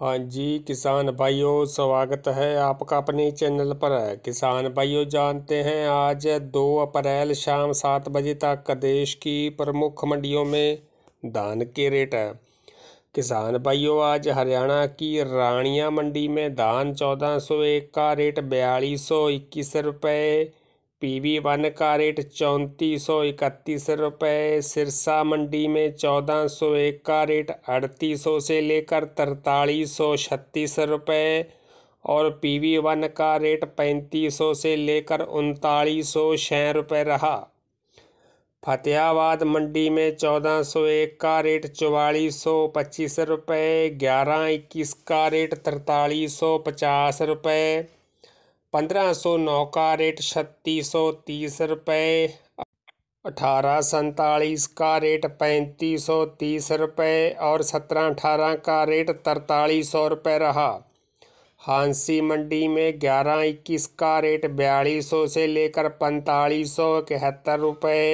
हाँ जी किसान भाइयों स्वागत है आपका अपने चैनल पर किसान भाइयों जानते हैं आज दो अप्रैल शाम सात बजे तक देश की प्रमुख मंडियों में धान के रेट है किसान भाइयों आज हरियाणा की रानिया मंडी में धान चौदह सौ एक का रेट बयालीस सौ इक्कीस रुपये पी वी वन का रेट चौंतीस सौ इकतीस रुपये सिरसा मंडी में चौदह सौ एक का रेट अड़तीस सौ से लेकर तरतालीस सौ छत्तीस रुपये और पी वी वन का रेट पैंतीस सौ से लेकर उनतालीस सौ छः रुपये रहा फतेहाबाद मंडी में चौदह सौ एक का रेट चौवालीस सौ पच्चीस रुपये ग्यारह इक्कीस का रेट तरतालीस सौ पचास रुपये पंद्रह सौ नौ का रेट छत्तीस सौ तीस रुपये अठारह सैतालीस का रेट पैंतीस सौ तीस रुपये और सत्रह अठारह का रेट तरतालीस सौ रुपये रहा हांसी मंडी में ग्यारह इक्कीस का रेट बयालीस सौ से लेकर पैंतालीस सौ इकहत्तर रुपये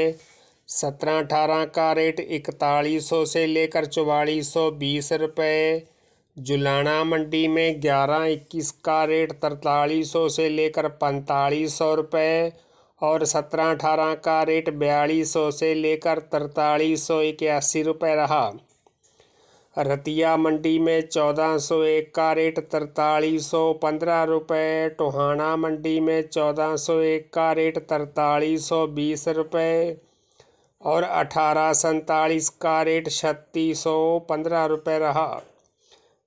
सत्रह अठारह का रेट इकतालीस सौ से लेकर चौवालीस सौ बीस रुपये जुलाना मंडी में ग्यारह इक्कीस का रेट तरतालीस सौ से लेकर पैंतालीस सौ रुपये और सत्रह अठारह का रेट बयालीस सौ से लेकर तरतालीस सौ इक्यासी रुपये रहा रतिया मंडी में चौदह सौ एक का रेट तरतालीस सौ पंद्रह रुपये टोहाना मंडी में चौदह सौ एक का रेट तरतालीस सौ बीस रुपये और अठारह सैंतालीस का रेट छत्तीस सौ पंद्रह रुपये रहा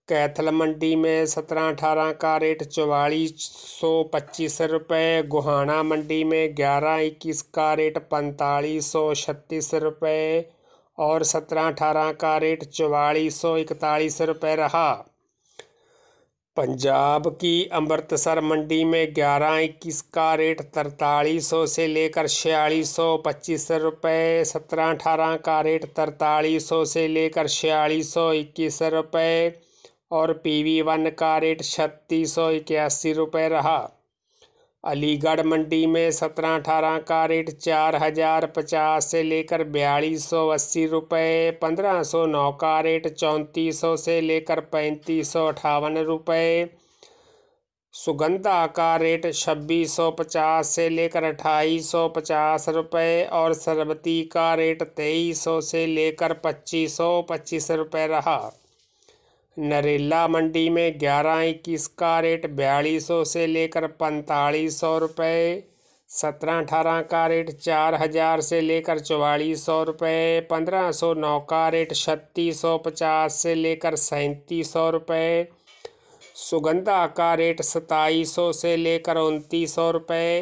कैथल मंडी में सत्रह अठारह का रेट चौवालीस सौ पच्चीस रुपये गुहाना मंडी में ग्यारह इक्कीस का रेट पैंतालीस सौ छत्तीस रुपये और सत्रह अठारह का रेट चौवालीस सौ इकतालीस रुपये रहा पंजाब की अमृतसर मंडी में ग्यारह इक्कीस का रेट तरतालीस सौ से लेकर छियालीस सौ पच्चीस रुपये सत्रह अठारह का रेट तरतालीस सौ से लेकर छियालीस सौ इक्कीस रुपये और पी वी वन का रेट छत्तीस सौ इक्यासी रुपये रहा अलीगढ़ मंडी में सत्रह अठारह का रेट चार हज़ार पचास से लेकर बयालीस सौ अस्सी रुपये पंद्रह सौ नौ का रेट चौंतीस सौ से लेकर पैंतीस सौ अठावन रुपये सुगंधा का रेट छब्बीस सौ पचास से लेकर अट्ठाईस सौ पचास रुपये और सरबती का रेट तेईस सौ से लेकर पच्चीस सौ पच्चीस रुपये रहा नरेला मंडी में ग्यारह इक्कीस का रेट बयालीस सौ से लेकर पैंतालीस सौ रुपये सत्रह अठारह का रेट चार हज़ार से लेकर चवालीस सौ रुपये पंद्रह सौ नौ का रेट छत्तीस सौ पचास से लेकर सैंतीस सौ रुपये सुगंधा का रेट सताईस सौ से लेकर उनतीस सौ रुपये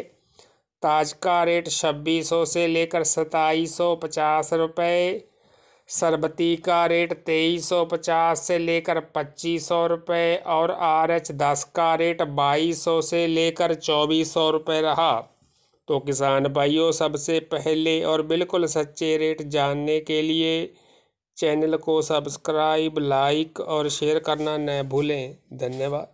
ताज का रेट छब्बीस सौ से लेकर सताईस सौ पचास रुपये सरबती का रेट तेईस सौ पचास से लेकर पच्चीस सौ रुपये और आर एच दस का रेट बाईस सौ से लेकर चौबीस सौ रुपये रहा तो किसान भाइयों सबसे पहले और बिल्कुल सच्चे रेट जानने के लिए चैनल को सब्सक्राइब लाइक और शेयर करना न भूलें धन्यवाद